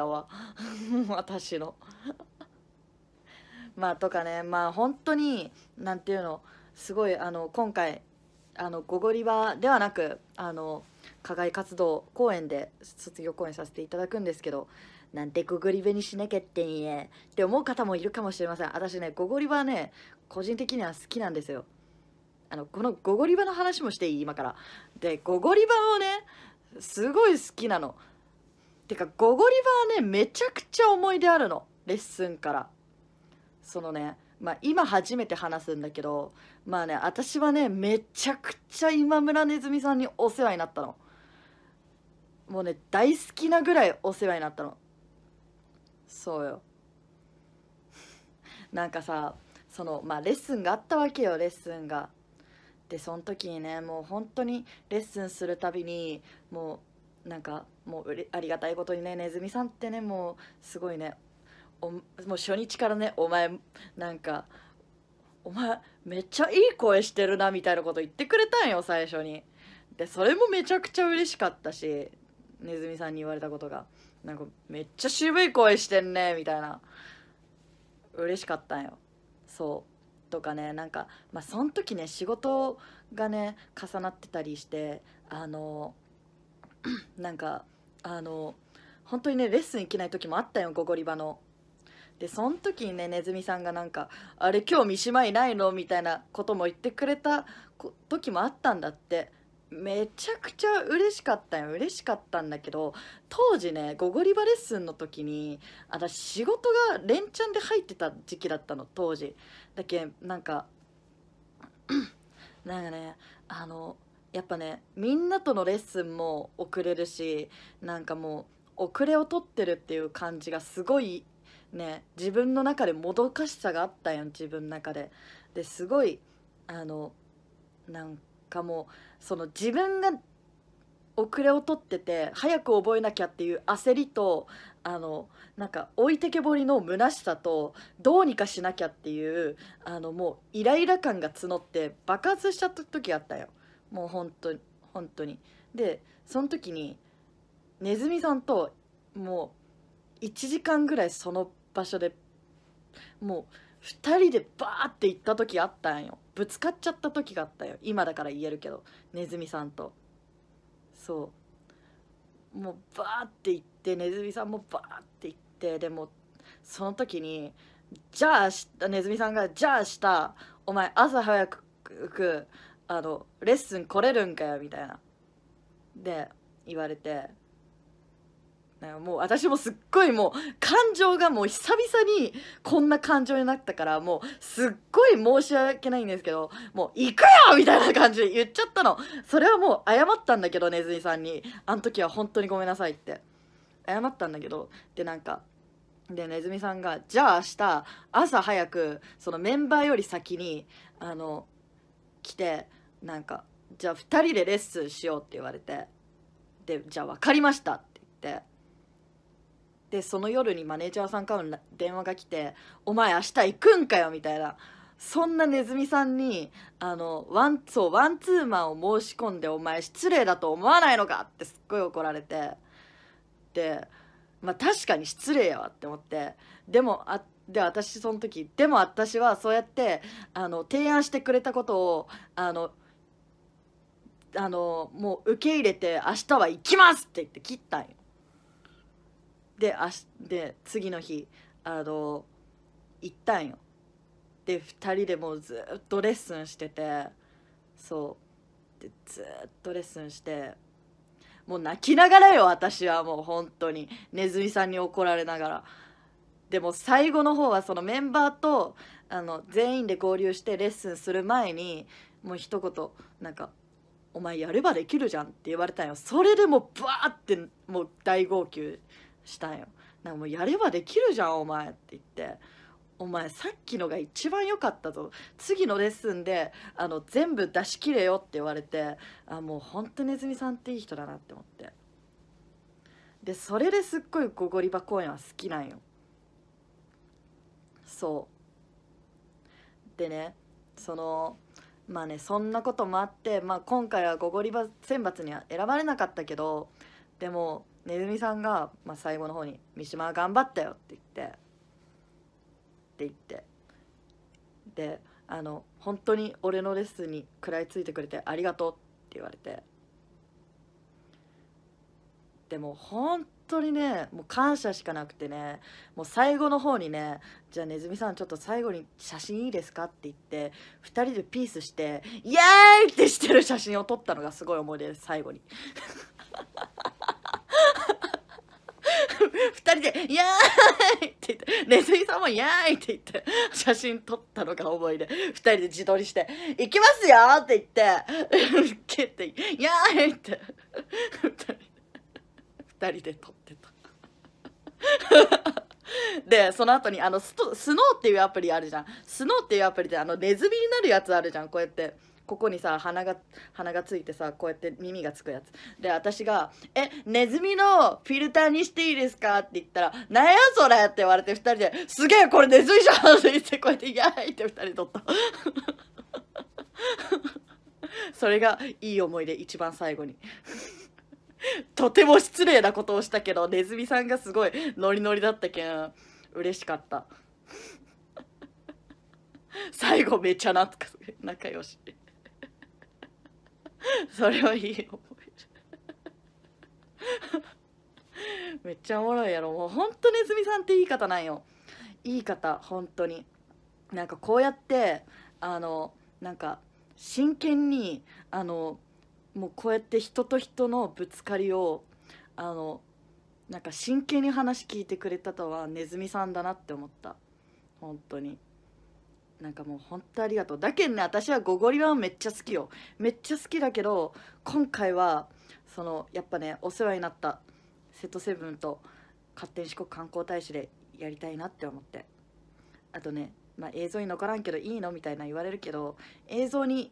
やわ 私の まあとかねまあ本当に何ていうのすごいあの今回あのゴゴリバではなくあの課外活動公演で卒業公演させていただくんですけどなんてゴゴリベにしなきゃってんやって思う方もいるかもしれません私ねゴゴリバね個人的には好きなんですよあのこのゴゴリバの話もしていい今からでゴゴリバをねすごい好きなのてかゴゴリバはねめちゃくちゃ思い出あるのレッスンからそのねまあ今初めて話すんだけどまあね私はねめちゃくちゃ今村ねずみさんにお世話になったのもうね大好きなぐらいお世話になったのそうよ なんかさそのまあレッスンがあったわけよレッスンがでその時にねもう本当にレッスンするたびにもうなんかもうありがたいことにねねずみさんってねもうすごいねおもう初日からねお前なんかお前めっちゃいい声してるなみたいなこと言ってくれたんよ最初にでそれもめちゃくちゃ嬉しかったしねずみさんに言われたことがなんかめっちゃ渋い声してんねみたいな嬉しかったんよそうとかねなんかまあその時ね仕事がね重なってたりしてあのなんかあの本当にねレッスン行けない時もあったよゴゴリバの。でその時にねねずみさんがなんか「あれ今日三島いないの?」みたいなことも言ってくれた時もあったんだってめちゃくちゃ嬉しかったよ嬉しかったんだけど当時ねゴゴリバレッスンの時に私仕事が連チャンで入ってた時期だったの当時だけなんかなんかねあのやっぱねみんなとのレッスンも遅れるしなんかもう遅れを取ってるっていう感じがすごいね自分の中でもどかしさがあったやん自分の中で。ですごいあのなんかもうその自分が遅れを取ってて早く覚えなきゃっていう焦りとあのなんか置いてけぼりの虚しさとどうにかしなきゃっていうあのもうイライラ感が募って爆発しちゃった時あったよ。もう本当に本当にでその時にねずみさんともう1時間ぐらいその場所でもう2人でバーって行った時あったんよぶつかっちゃった時があったよ今だから言えるけどねずみさんとそうもうバーって行ってねずみさんもバーって行ってでもその時にじゃあねずみさんが「じゃあ明日お前朝早くあのレッスン来れるんかよみたいなで言われてもう私もすっごいもう感情がもう久々にこんな感情になったからもうすっごい申し訳ないんですけどもう行くよみたいな感じで言っちゃったのそれはもう謝ったんだけどねずみさんにあの時は本当にごめんなさいって謝ったんだけどでなんかでねずみさんがじゃあ明日朝早くそのメンバーより先にあの来てなんか「じゃあ2人でレッスンしよう」って言われて「でじゃあ分かりました」って言ってでその夜にマネージャーさんからの電話が来て「お前明日行くんかよ」みたいな。そんなネズミさんにあのワンそうワンツーマンを申し込んでお前失礼だと思わないのかってすっごい怒られてでまあ確かに失礼やわって思ってでもあで私その時でも私はそうやってあの提案してくれたことをあのあのもう受け入れて明日は行きますって言って切ったんよ。であしで次の日あの行ったんよ。で2人でもうずっとレッスンしててそうでずっとレッスンしてもう泣きながらよ私はもう本当にネズミさんに怒られながら。でも最後の方はそのメンバーとあの全員で合流してレッスンする前にもう一言なんかお前やればできるじゃんって言われたんよそれでもうバーってもう大号泣したんよなんかもうやればできるじゃんお前って言ってお前さっきのが一番良かったぞ次のレッスンであの全部出し切れよって言われてあもうほんとネズミさんっていい人だなって思ってでそれですっごいゴゴリバ公演は好きなんよそうでねそのまあねそんなこともあって、まあ、今回はゴゴリバ選抜には選ばれなかったけどでもねずみさんが、まあ、最後の方に「三島は頑張ったよ」って言ってって言ってであの「本当に俺のレッスンに食らいついてくれてありがとう」って言われてでも本当にねもう感謝しかなくてねもう最後の方にねじゃあねずみさんちょっと最後に写真いいですかって言って2人でピースしてイエーイってしてる写真を撮ったのがすごい思い出です最後に2 人で「イエーイ!」って言ってねずみさんも「イエーイ!」って言って写真撮ったのが思い出2人で自撮りして「行きますよ!」って言って「け!」ってイエーイ!」って2人で撮った。でその後にあのストスノーっていうアプリあるじゃんスノーっていうアプリであのネズミになるやつあるじゃんこうやってここにさ鼻が鼻がついてさこうやって耳がつくやつで私が「えネズミのフィルターにしていいですか?」って言ったら「なんやそれ!」って言われて2人で「すげえこれネズミじゃん!」って言ってこうやって「やーい!」って2人撮った それがいい思い出一番最後に とても失礼なことをしたけどネズミさんがすごいノリノリだったけん嬉しかった 最後めちゃ懐か仲良し それはいい思いめっちゃおもろいやろもうほんとネズミさんって言い方なんよ言い方ほんとになんかこうやってあのなんか真剣にあのもうこうやって人と人のぶつかりをあのなんか真剣に話聞いてくれたとはネズミさんだなって思った本当になんかもう本当ありがとうだけどね私はゴゴリはめっちゃ好きよめっちゃ好きだけど今回はそのやっぱねお世話になった瀬戸セブンと勝手に四国観光大使でやりたいなって思ってあとねまあ、映像に残らんけどいいのみたいな言われるけど映像に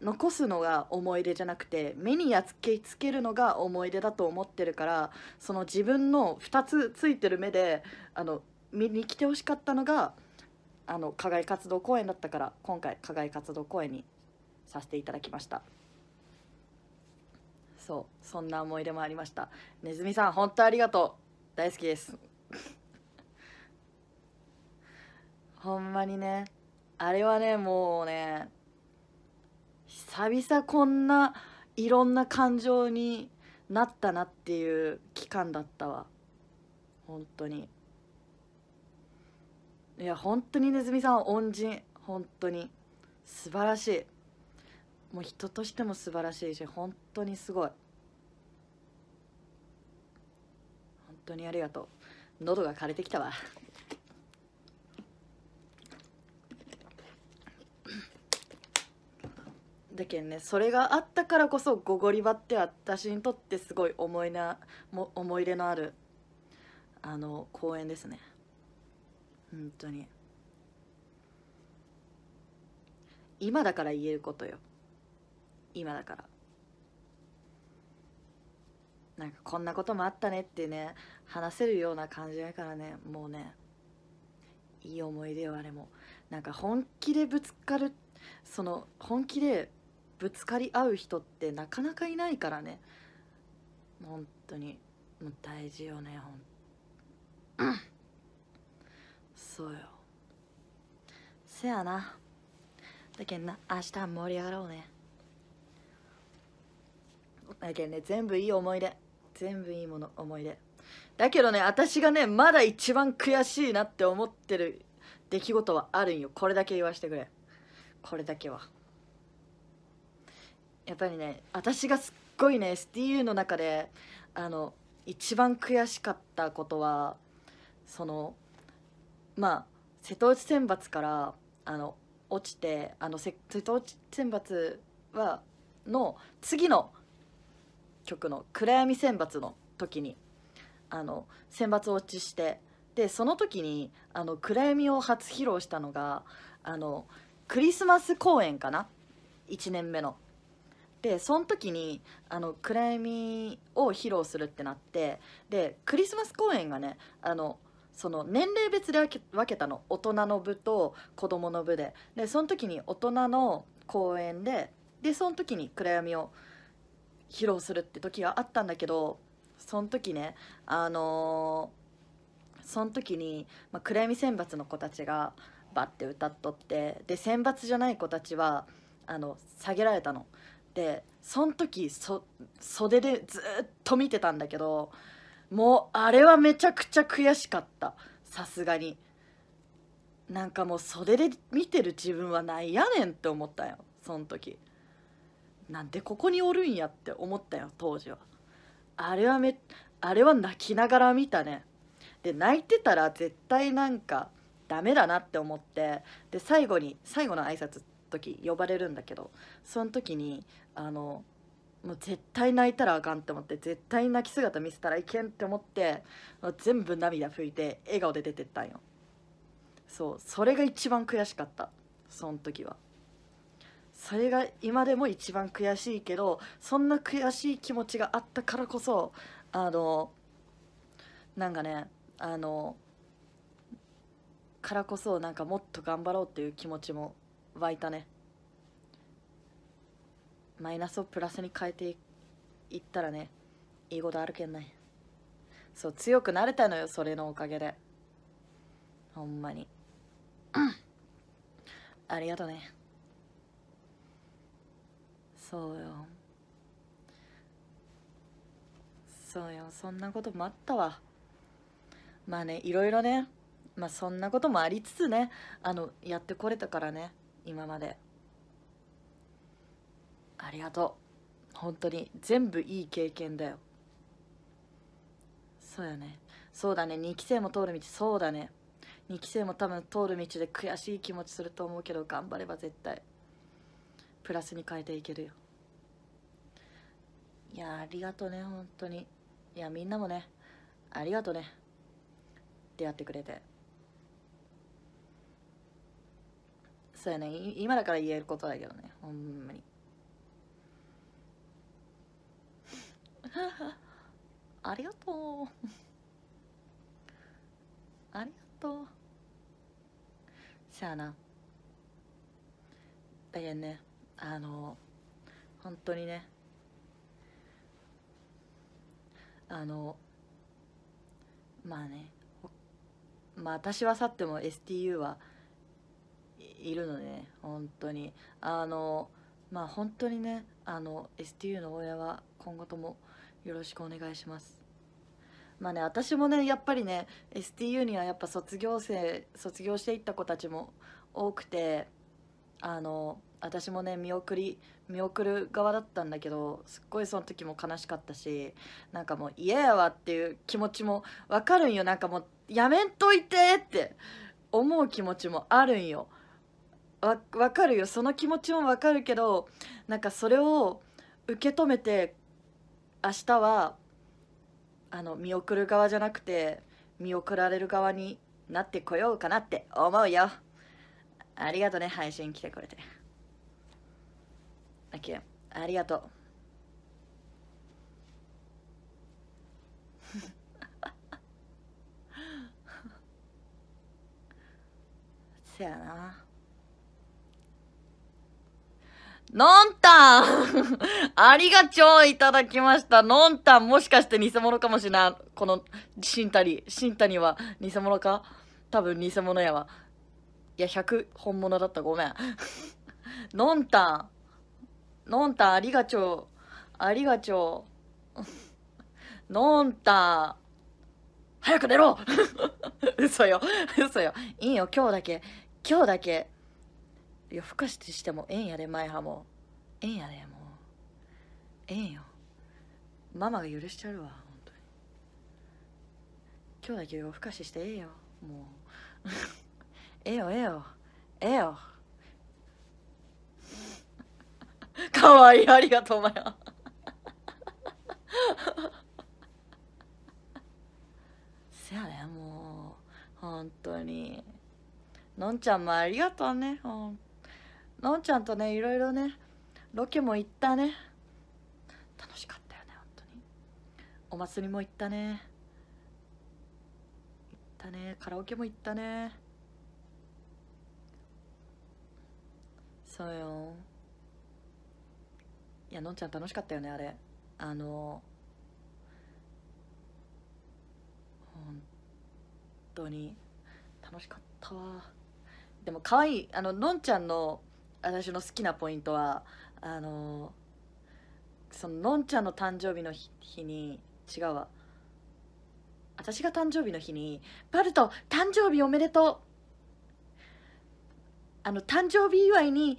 残すのが思い出じゃなくて目に焼き付けるのが思い出だと思ってるからその自分の2つついてる目であの見に来てほしかったのがあの課外活動公演だったから今回課外活動公演にさせていただきましたそうそんな思い出もありましたねずみさん本当ありがとう大好きです ほんまにねあれはねもうね久々こんないろんな感情になったなっていう期間だったわ本当にいや本当にねずみさん恩人本当に素晴らしいもう人としても素晴らしいし本当にすごい本当にありがとう喉が枯れてきたわだけんねそれがあったからこそゴゴリバって私にとってすごい思いなも思い出のあるあの公演ですね本当に今だから言えることよ今だからなんかこんなこともあったねってね話せるような感じだからねもうねいい思い出よあれもなんか本気でぶつかるその本気でぶつかり合う人ってなかなかいないからね本当にもう大事よねほん、そうよせやなだけんな明日盛り上がろうねだけどね全部いい思い出全部いいもの思い出だけどね私がねまだ一番悔しいなって思ってる出来事はあるんよこれだけ言わせてくれこれだけは。やっぱりね私がすっごいね STU の中であの一番悔しかったことはそのまあ瀬戸内選抜からあの落ちてあの瀬戸内選抜はの次の曲の暗闇選抜の時にあの選抜落ちしてでその時にあの暗闇を初披露したのがあのクリスマス公演かな1年目のでその時にあの暗闇を披露するってなってでクリスマス公演がねあのその年齢別で分けたの大人の部と子どもの部ででその時に大人の公演ででその時に暗闇を披露するって時があったんだけどその時ねあのー、その時に、まあ、暗闇選抜の子たちがバッて歌っとってで選抜じゃない子たちはあの下げられたのでその時そ袖でずっと見てたんだけどもうあれはめちゃくちゃ悔しかったさすがになんかもう袖で見てる自分はないやねんって思ったよその時なんでここにおるんやって思ったよ当時はあれはめあれは泣きながら見たねで泣いてたら絶対なんかダメだなって思ってで最後に最後の挨拶って時呼ばれるんだけどその時にあのもう絶対泣いたらあかんって思って絶対泣き姿見せたらいけんって思って全部涙拭いて笑顔で出てったんよそうそれが一番悔しかったその時はそれが今でも一番悔しいけどそんな悔しい気持ちがあったからこそあのなんかねあのからこそなんかもっと頑張ろうっていう気持ちも湧いたねマイナスをプラスに変えていったらねいいことあるけんないそう強くなれたのよそれのおかげでほんまに ありがとうねそうよそうよそんなこともあったわまあねいろいろねまあそんなこともありつつねあのやってこれたからね今までありがとう本当に全部いい経験だよそうやねそうだね2期生も通る道そうだね2期生も多分通る道で悔しい気持ちすると思うけど頑張れば絶対プラスに変えていけるよいやありがとうね本当にいやみんなもねありがとうね出会ってくれて。そうやね今だから言えることだけどねほんまに ありがとう ありがとうゃあなだけどねあの本当にねあのまあねまあ私は去っても STU はいるのね本当にあのまあ本当にねあの STU の応援は今後ともよろしくお願いしますまあね私もねやっぱりね STU にはやっぱ卒業生卒業していった子たちも多くてあの私もね見送り見送る側だったんだけどすっごいその時も悲しかったしなんかもう嫌やわっていう気持ちもわかるんよなんかもうやめんといてって思う気持ちもあるんよわ分かるよその気持ちも分かるけどなんかそれを受け止めて明日はあの見送る側じゃなくて見送られる側になってこようかなって思うよありがとね配信来てくれて OK ありがとう せやなのんたんありがとういただきました。のんたんもしかして偽物かもしれない。この、新谷。新谷は偽物か多分偽物やわ。いや、100本物だった。ごめん。のんたん。のんたんありがとう。ありがとう。のんたん。早く寝ろ 嘘よ。嘘よ。いいよ、今日だけ。今日だけ。夜更かししてもええんやで前派もええんやでもうええんよママが許しちゃるわ本当に今日だけ夜更かししてええよもう ええよええよええよ かわいいありがとうお前は せやねもう本当にのんちゃんもありがとうね本当のんちゃんとねいろいろねロケも行ったね楽しかったよね本当にお祭りも行ったね行ったねカラオケも行ったねそうよいやのんちゃん楽しかったよねあれあの本当に楽しかったわでも可愛いあののんちゃんの私の好きなポイントはあのそののんちゃんの誕生日の日に違うわ私が誕生日の日に「バルト誕生日おめでとう!」あの誕生日祝いに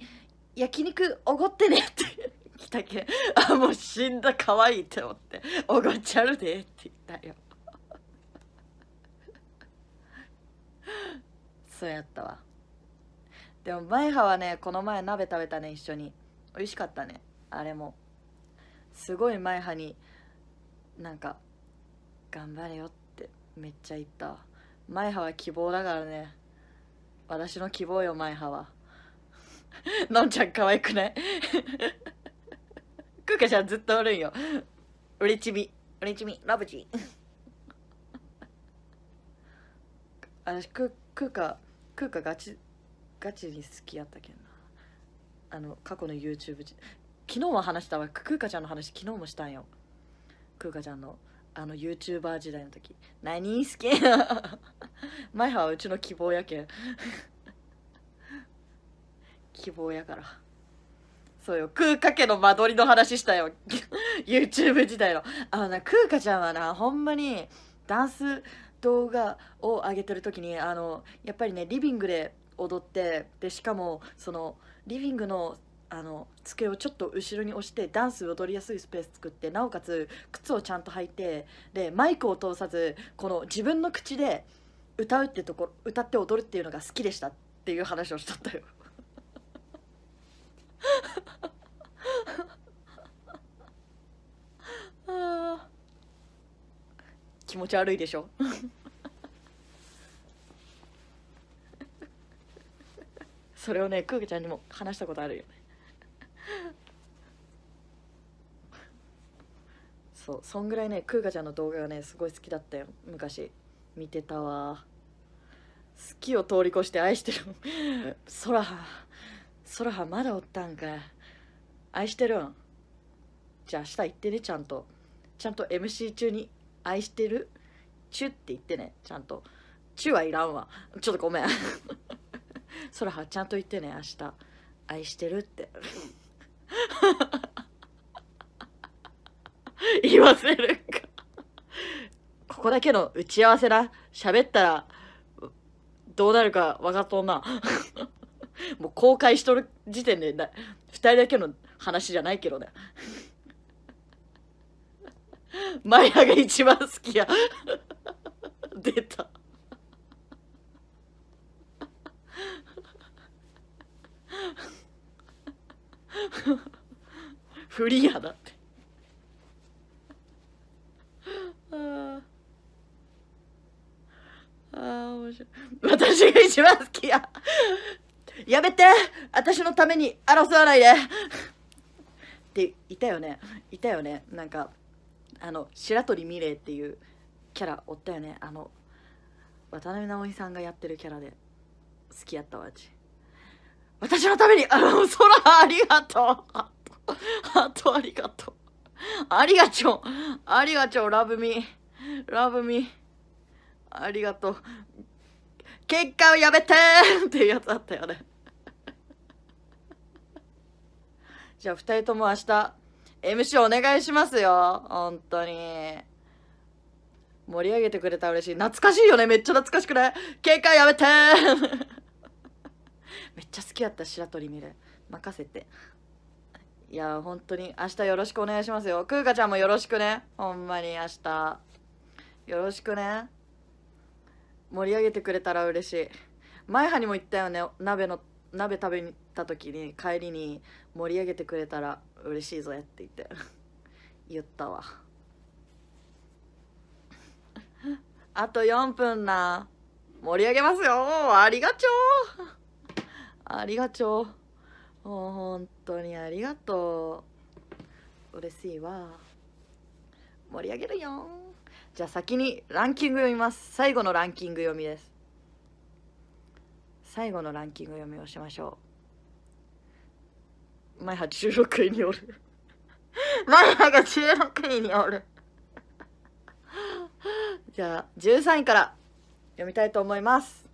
焼肉おごってねって来たけあもう死んだ可愛いって思っておごっちゃるでって言ったよそうやったわでも前歯はねこの前鍋食べたね一緒に美味しかったねあれもすごい前歯になんか頑張れよってめっちゃ言った前歯は希望だからね私の希望よ前歯は のんちゃん可愛くない クーカちゃんずっとおるんようれちびうれちびラブチ 私クーカクーカガチガチに好きやったけんなあの過去の YouTube 昨日は話したわクーカちゃんの話昨日もしたんよクーカちゃんのあの YouTuber 時代の時何好きやマイハはうちの希望やけん 希望やからそうよ空か家の間取りの話したよ YouTube 時代のあのな空かちゃんはなほんまにダンス動画を上げてる時にあのやっぱりねリビングで踊ってでしかもそのリビングのあの机をちょっと後ろに押してダンス踊りやすいスペース作ってなおかつ靴をちゃんと履いてでマイクを通さずこの自分の口で歌うってところ歌って踊るっていうのが好きでしたっていう話をしとったよ 気持ち悪いでしょそれをねクーケちゃんにも話したことあるよね そうそんぐらいねクーガちゃんの動画がねすごい好きだったよ昔見てたわ好きを通り越して愛してるそらは空はまだおったんか愛してるんじゃあ明日行ってねちゃんとちゃんと MC 中に愛してるチュって言ってねちゃんとチュはいらんわちょっとごめんそらはちゃんと言ってね明日愛してるって 言わせるかここだけの打ち合わせな喋ったらどうなるか分かっとんな もう公開しとる時点で2人だけの話じゃないけどねマヤが一番好きや出た フリーアだってああ面白い私が一番好きややめて私のために争わないでっていたよねいたよねなんかあの白鳥美玲っていうキャラおったよねあの渡辺直美さんがやってるキャラで好きやったわ私私のために、あの、空ありがとう。ハートありがとう。ありがとう。ありがとう。ラブミー。ラブミー。ありがとう。結果をやめてっていうやつあったよね。じゃあ、二人とも明日、MC お願いしますよ。本当に。盛り上げてくれたら嬉しい。懐かしいよね。めっちゃ懐かしくない結果やめてめっちゃ好きやった白鳥見る任せていや本当に明日よろしくお願いしますよ空花ちゃんもよろしくねほんまに明日よろしくね盛り上げてくれたら嬉しい前はにも言ったよね鍋の鍋食べに行った時に帰りに盛り上げてくれたら嬉しいぞやって言って 言ったわ あと4分な盛り上げますよありがちょうありがちょう。もう本当にありがとう。嬉しいわ。盛り上げるよ。じゃあ先にランキング読みます。最後のランキング読みです。最後のランキング読みをしましょう。マイハ16位におるマイハが16位におるじゃあ13位から読みたいと思います。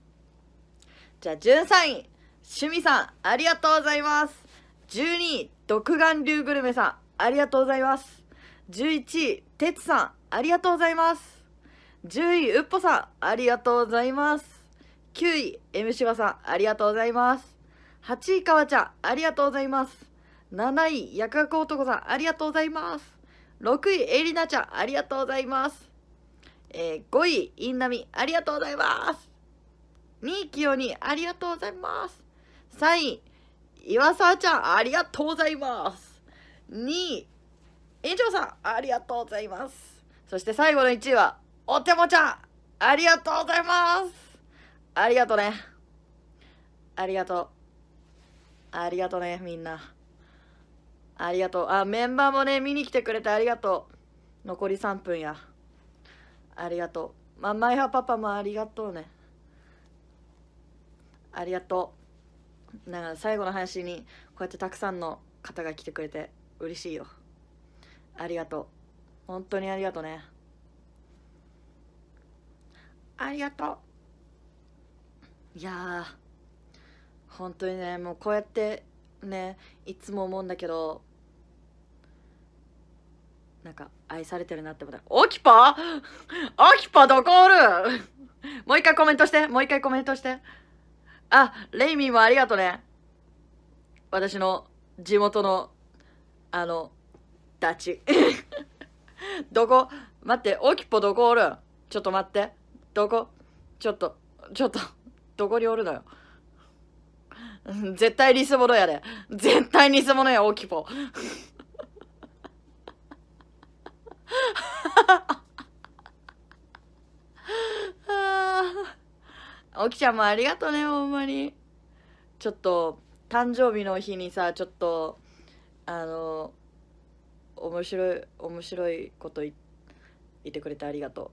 じゃあ13位。趣味さん、ありがとうございます。12位、独眼竜グルメさん、ありがとうございます。11位、てつさん、ありがとうございます。10位、うっぽさん、ありがとうございます。9位、M しばさん、ありがとうございます。8位、かわちゃん、ありがとうございます。7位、薬学男さん、ありがとうございます。6位、エリナちゃん、ありがとうございます。えー、5位、インナミ、ありがとうございます。2位、キヨニ、ありがとうございます。3位、岩沢ちゃん、ありがとうございます。2位、園長さん、ありがとうございます。そして最後の1位は、おてもちゃん、ありがとうございます。ありがとね。ありがとう。ありがとね、みんな。ありがとう。あ、メンバーもね、見に来てくれてありがとう。残り3分や。ありがとう。まあ、マイハパパもありがとうね。ありがとう。だから最後の配信にこうやってたくさんの方が来てくれて嬉しいよありがとう本当にありがとうねありがとういやー本当にねもうこうやってねいつも思うんだけどなんか愛されてるなって思ったオキパ オキパどこおる もう一回コメントしてもう一回コメントしてあ、レイミーもありがとね。私の地元の、あの、ダチ。どこ待って、大きいポどこおるちょっと待って。どこちょっと、ちょっと、どこにおるのよ。絶対偽物やで。絶対偽物や、大きいポ。はあ。おきちゃんもありがとうねほんまにちょっと誕生日の日にさちょっとあの面白い面白いこと言ってくれてありがと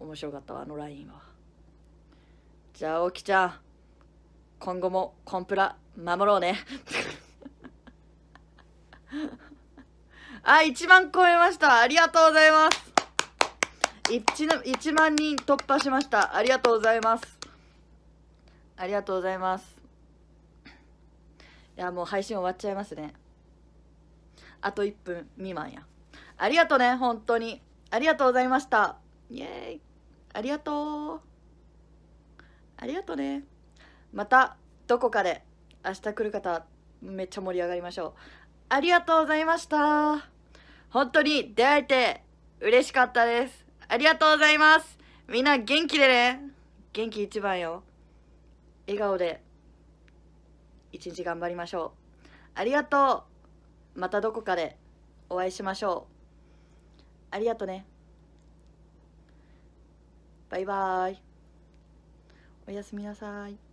う面白かったわあのラインはじゃあおきちゃん今後もコンプラ守ろうねあ1万超えましたありがとうございます 1, 1万人突破しましたありがとうございますありがとうございます。いや、もう配信終わっちゃいますね。あと1分未満や。ありがとうね、本当に。ありがとうございました。イエーイ。ありがとう。ありがとね。また、どこかで、明日来る方、めっちゃ盛り上がりましょう。ありがとうございました。本当に出会えて嬉しかったです。ありがとうございます。みんな元気でね。元気一番よ。笑顔で一日頑張りましょうありがとうまたどこかでお会いしましょうありがとねバイバイおやすみなさい